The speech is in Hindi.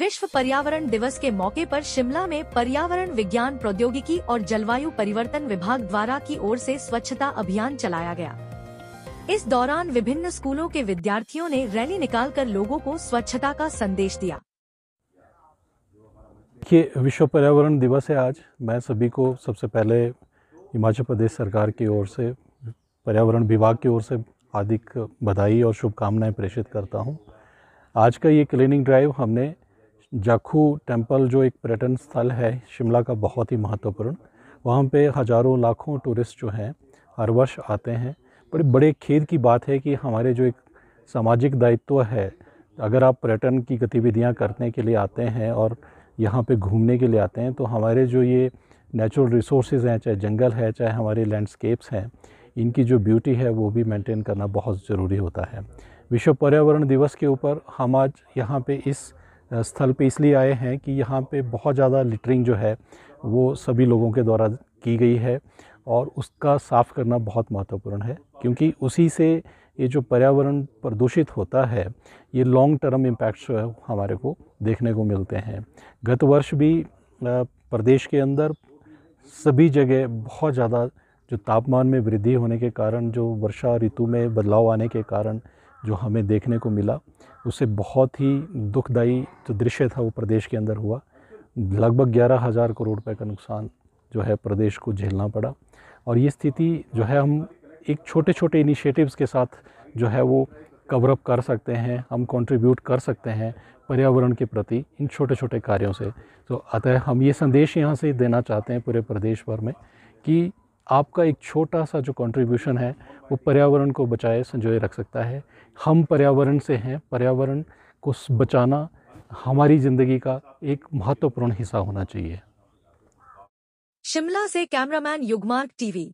विश्व पर्यावरण दिवस के मौके पर शिमला में पर्यावरण विज्ञान प्रौद्योगिकी और जलवायु परिवर्तन विभाग द्वारा की ओर से स्वच्छता अभियान चलाया गया इस दौरान विभिन्न स्कूलों के विद्यार्थियों ने रैली निकालकर लोगों को स्वच्छता का संदेश दिया देखिए विश्व पर्यावरण दिवस है आज मैं सभी को सबसे पहले हिमाचल प्रदेश सरकार की ओर से पर्यावरण विभाग की ओर से हार्दिक बधाई और शुभकामनाएं प्रेषित करता हूं। आज का ये क्लीनिंग ड्राइव हमने जाखू टेंपल जो एक पर्यटन स्थल है शिमला का बहुत ही महत्वपूर्ण वहाँ पे हज़ारों लाखों टूरिस्ट जो हैं हर वर्ष आते हैं बड़े बड़े खेद की बात है कि हमारे जो एक सामाजिक दायित्व है अगर आप पर्यटन की गतिविधियाँ करने के लिए आते हैं और यहाँ पे घूमने के लिए आते हैं तो हमारे जो ये नेचुरल रिसोर्सेज हैं चाहे जंगल है चाहे हमारे लैंडस्केप्स हैं इनकी जो ब्यूटी है वो भी मेंटेन करना बहुत ज़रूरी होता है विश्व पर्यावरण दिवस के ऊपर हम आज यहाँ पे इस स्थल पे इसलिए आए हैं कि यहाँ पे बहुत ज़्यादा लिटरिंग जो है वो सभी लोगों के द्वारा की गई है और उसका साफ़ करना बहुत महत्वपूर्ण है क्योंकि उसी से ये जो पर्यावरण प्रदूषित होता है ये लॉन्ग टर्म इम्पैक्ट्स जो है हमारे को देखने को मिलते हैं गत वर्ष भी प्रदेश के अंदर सभी जगह बहुत ज़्यादा जो तापमान में वृद्धि होने के कारण जो वर्षा ऋतु में बदलाव आने के कारण जो हमें देखने को मिला उससे बहुत ही दुखदायी जो दृश्य था वो प्रदेश के अंदर हुआ लगभग ग्यारह हज़ार करोड़ रुपये का नुकसान जो है प्रदेश को झेलना पड़ा और ये स्थिति जो है हम एक छोटे छोटे इनिशिएटिव्स के साथ जो है वो कवरअप कर सकते हैं हम कंट्रीब्यूट कर सकते हैं पर्यावरण के प्रति इन छोटे छोटे कार्यों से तो अतः हम ये संदेश यहाँ से देना चाहते हैं पूरे प्रदेश भर में कि आपका एक छोटा सा जो कंट्रीब्यूशन है वो पर्यावरण को बचाए संजोए रख सकता है हम पर्यावरण से हैं पर्यावरण को बचाना हमारी ज़िंदगी का एक महत्वपूर्ण हिस्सा होना चाहिए शिमला से कैमरामैन युगमार्ग टीवी